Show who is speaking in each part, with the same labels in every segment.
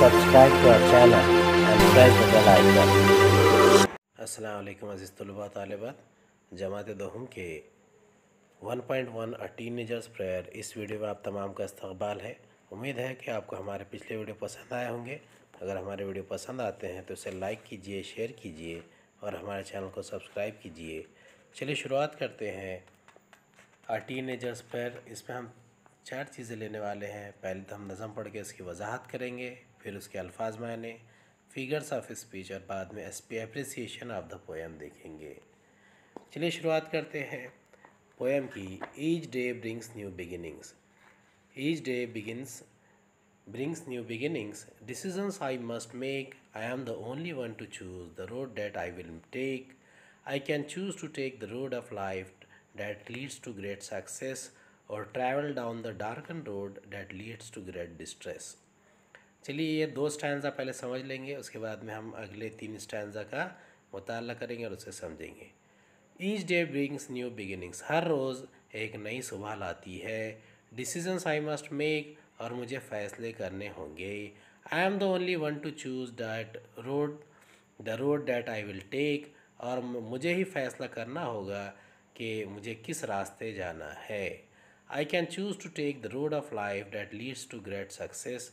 Speaker 1: Subscribe to our channel and press the bell icon अस्सलाम अज़ीज़ तलबा तालिबात जमात दोहम के 1.1 अ टीनेजर्स प्रेयर इस वीडियो में आप तमाम का इस्तबाल है उम्मीद है कि आपको हमारे पिछले वीडियो पसंद आए होंगे अगर हमारे वीडियो पसंद आते हैं तो इसे लाइक कीजिए शेयर कीजिए और हमारे चैनल को सब्सक्राइब कीजिए चलिए शुरुआत करते हैं आ टीनेजर्स पर इसमें हम चार चीज़ें लेने वाले हैं पहले तो हम नज़म पढ़ के इसकी वजाहत करेंगे फिर उसके अल्फाज माने फिगर्स ऑफ स्पीच और बाद में एप्रिसिएशन ऑफ द पोएम देखेंगे चलिए शुरुआत करते हैं पोएम की each day brings new beginnings each day begins brings new beginnings decisions i must make i am the only one to choose the road that i will take i can choose to take the road of life that leads to great success or travel down the darkened road that leads to great distress चलिए ये दो stanza पहले समझ लेंगे उसके बाद में हम अगले तीन स्टैंडा का मुताल करेंगे और उसे समझेंगे each day brings new beginnings हर रोज़ एक नई सुबह लाती है डिसीजन्स आई मस्ट मेक और मुझे फ़ैसले करने होंगे I am the only one to choose that road the road that I will take और मुझे ही फ़ैसला करना होगा कि मुझे किस रास्ते जाना है I can choose to take the road of life that leads to great success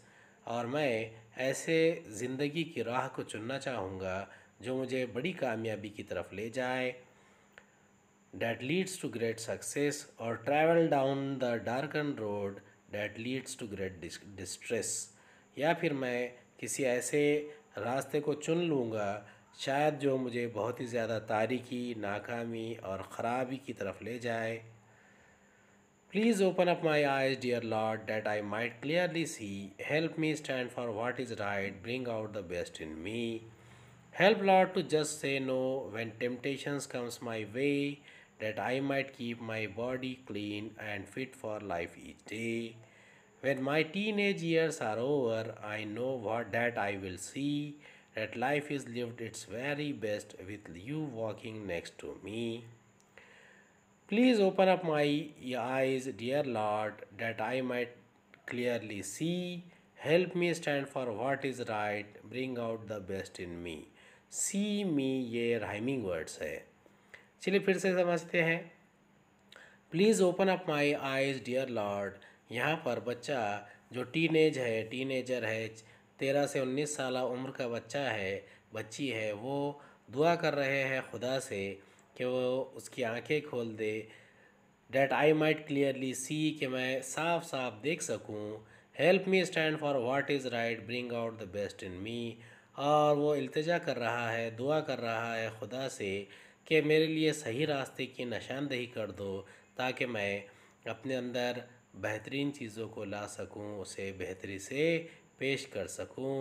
Speaker 1: और मैं ऐसे ज़िंदगी की राह को चुनना चाहूँगा जो मुझे बड़ी कामयाबी की तरफ ले जाए that leads to great success और travel down the darkened road that leads to great distress या फिर मैं किसी ऐसे रास्ते को चुन लूँगा शायद जो मुझे बहुत ही ज़्यादा तारीकी नाकामी और ख़राबी की तरफ ले जाए Please open up my eyes, dear Lord, that I might clearly see. Help me stand for what is right. Bring out the best in me. Help, Lord, to just say no when temptations comes my way, that I might keep my body clean and fit for life each day. When my teenage years are over, I know what that I will see, that life is lived its very best with you walking next to me. Please open up my eyes, dear Lord, that I might clearly see. Help me stand for what is right. Bring out the best in me. See me ये rhyming words है चलिए फिर से समझते हैं please open up my eyes dear Lord यहाँ पर बच्चा जो टीनेज है टीनेजर है तेरह से उन्नीस साल उम्र का बच्चा है बच्ची है वो दुआ कर रहे हैं खुदा से कि वो उसकी आंखें खोल दे that I might clearly see कि मैं साफ साफ देख सकूँ help me stand for what is right bring out the best in me और वो अल्तजा कर रहा है दुआ कर रहा है खुदा से कि मेरे लिए सही रास्ते की निशानदही कर दो ताकि मैं अपने अंदर बेहतरीन चीज़ों को ला सकूं उसे बेहतरी से पेश कर सकूं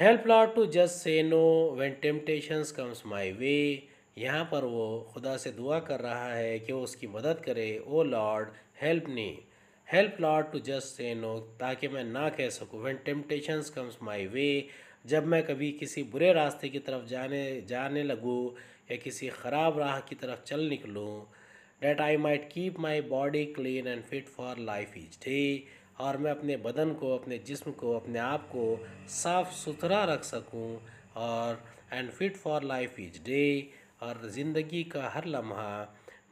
Speaker 1: help Lord to just say no when temptations comes my way यहाँ पर वो खुदा से दुआ कर रहा है कि वो उसकी मदद करे O Lord help me help Lord to just say no ताकि मैं ना कह सकूँ when temptation comes my way जब मैं कभी किसी बुरे रास्ते की तरफ जाने जाने लगूँ या किसी ख़राब राह की तरफ चल निकलूँ that I might keep my body clean and fit for life is day और मैं अपने बदन को अपने जिस्म को अपने आप को साफ़ सुथरा रख सकूँ और and fit for life is day और ज़िंदगी का हर लम्हा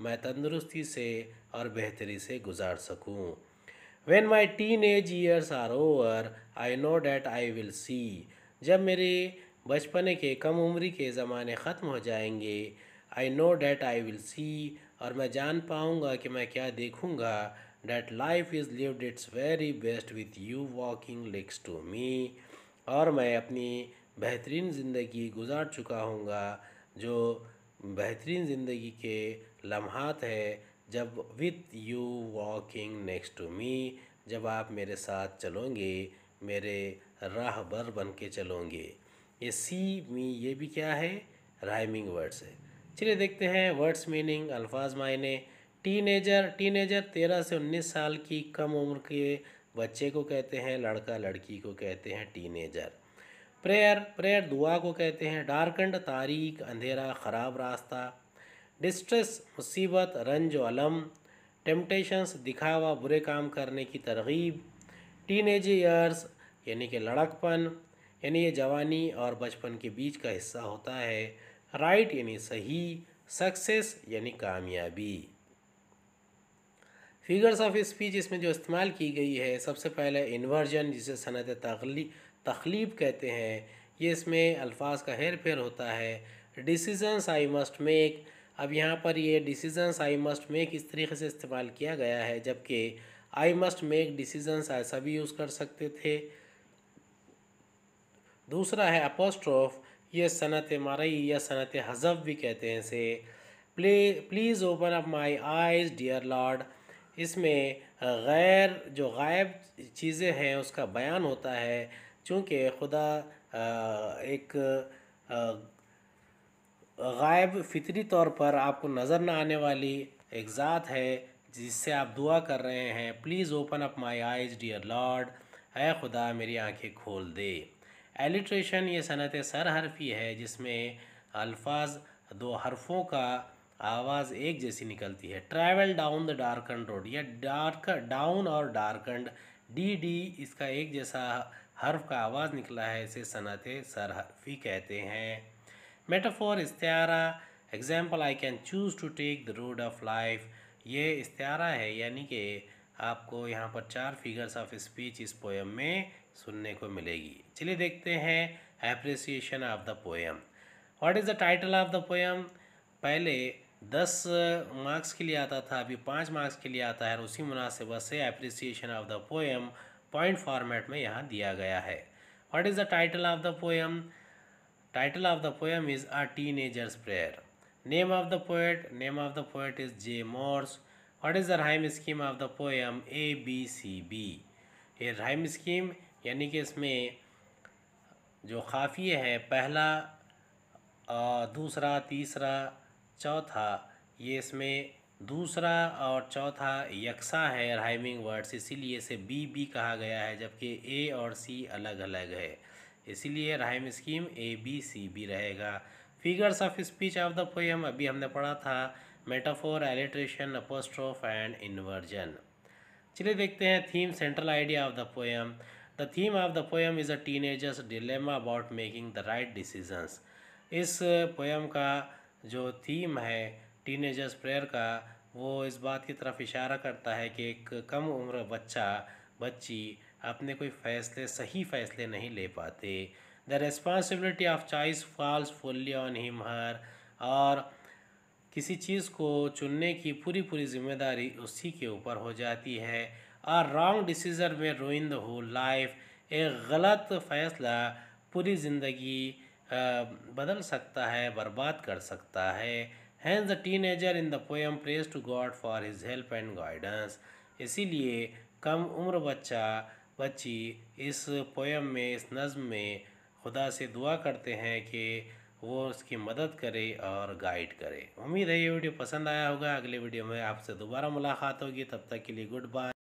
Speaker 1: मैं तंदुरुस्ती से और बेहतरी से गुजार सकूं। When my teen age years are over I know that I will see जब मेरे बचपने के कम उम्री के ज़माने ख़त्म हो जाएंगे I know that I will see और मैं जान पाऊँगा कि मैं क्या देखूँगा that life is lived its very best with you walking next to me और मैं अपनी बेहतरीन ज़िंदगी गुजार चुका हूँगा जो बेहतरीन ज़िंदगी के लम्हात है जब with you walking next to me जब आप मेरे साथ चलोगे मेरे राहबर बन के चलोगे ये सी मी ये भी क्या है राइमिंग वर्ड्स है चलिए देखते हैं वर्ड्स मीनिंग अल्फाज मायने टीनेजर टीनेजर तेरह से उन्नीस साल की कम उम्र के बच्चे को कहते हैं लड़का लड़की को कहते हैं टीनेजर प्रेयर प्रेयर दुआ को कहते हैं डार्कंड तारीख अंधेरा ख़राब रास्ता डिस्ट्रेस मुसीबत रंज वलम टेम्पटेशंस दिखावा बुरे काम करने की तरगीब टीन एज ईयर्स यानी कि लड़कपन यानी ये जवानी और बचपन के बीच का हिस्सा होता है राइट यानी सही सक्सेस यानी कामयाबी फिगर्स ऑफ स्पीच इसमें जो इस्तेमाल की गई है सबसे पहले इन्वर्जन जिसे सनत तखली तखलीब कहते हैं ये इसमें अल्फाज का हेर फेर होता है डिसीजनस आई मस्ट मेक अब यहाँ पर ये डिसीजनस आई मस्ट मेक इस तरीके से इस्तेमाल किया गया है जबकि आई मस्ट मेक डिसीजनस ऐसा भी यूज़ कर सकते थे दूसरा है अपोस्ट्रोफ ये सनत मरई या सनत हजब भी कहते हैं इसे प्ले please open up my eyes dear Lord इसमें गैर जो गायब चीज़ें हैं उसका बयान होता है चूँकि खुदा एक गायब फितरी तौर पर आपको नज़र ना आने वाली एक ज़ात है जिससे आप दुआ कर रहे हैं please open up my eyes dear Lord ए खुदा मेरी आँखें खोल दे एलिट्रेशन ये सनत सर हरफी है जिसमें अल्फाज दो हरफों का आवाज़ एक जैसी निकलती है travel down the darkened road या डार्क डाउन और डार्कंड डी डी इसका एक जैसा हर्फ का आवाज़ निकला है इसे सनत सरहफी कहते हैं मेटाफोर इस्तारा example I can choose to take the road of life ये इस्तारा है यानी कि आपको यहाँ पर चार फिगर्स ऑफ स्पीच इस पोएम में सुनने को मिलेगी चलिए देखते हैं appreciation of the poem what is the title of the poem पहले दस मार्क्स के लिए आता था अभी पाँच मार्क्स के लिए आता है और उसी मुनासिबत से appreciation of the poem point format में यहाँ दिया गया है what is the title of the poem title of the poem is a teenager's prayer name of the poet name of the poet is J Morse what is the rhyme scheme of the poem A B C B ये rhyme scheme यानी कि इसमें जो काफ़िए हैं पहला दूसरा तीसरा चौथा ये इसमें दूसरा और चौथा यक्सा है राइमिंग वर्ड्स इसीलिए इसे बी बी कहा गया है जबकि ए और सी अलग अलग है इसीलिए rhyme scheme A B C B रहेगा figures of speech of the poem अभी हमने पढ़ा था metaphor alliteration apostrophe and inversion चलिए देखते हैं theme central idea of the poem the theme of the poem is a teenager's dilemma about making the right decisions इस poem का जो थीम है टीनेजर्स प्रेयर का वो इस बात की तरफ इशारा करता है कि एक कम उम्र बच्चा बच्ची अपने कोई फैसले सही फैसले नहीं ले पाते the responsibility of choice falls fully on him her और किसी चीज़ को चुनने की पूरी पूरी जिम्मेदारी उसी के ऊपर हो जाती है और रॉन्ग डिसीज़न में रोइन द होल लाइफ एक गलत फ़ैसला पूरी ज़िंदगी बदल सकता है बर्बाद कर सकता है hence teen teenager in the poem prays to God for his help and guidance इसीलिए कम उम्र बच्चा बच्ची इस पोएम में इस नज़म में खुदा से दुआ करते हैं कि वो उसकी मदद करे और गाइड करे उम्मीद है ये वीडियो पसंद आया होगा अगले वीडियो में आपसे दोबारा मुलाकात होगी तब तक के लिए गुड बाय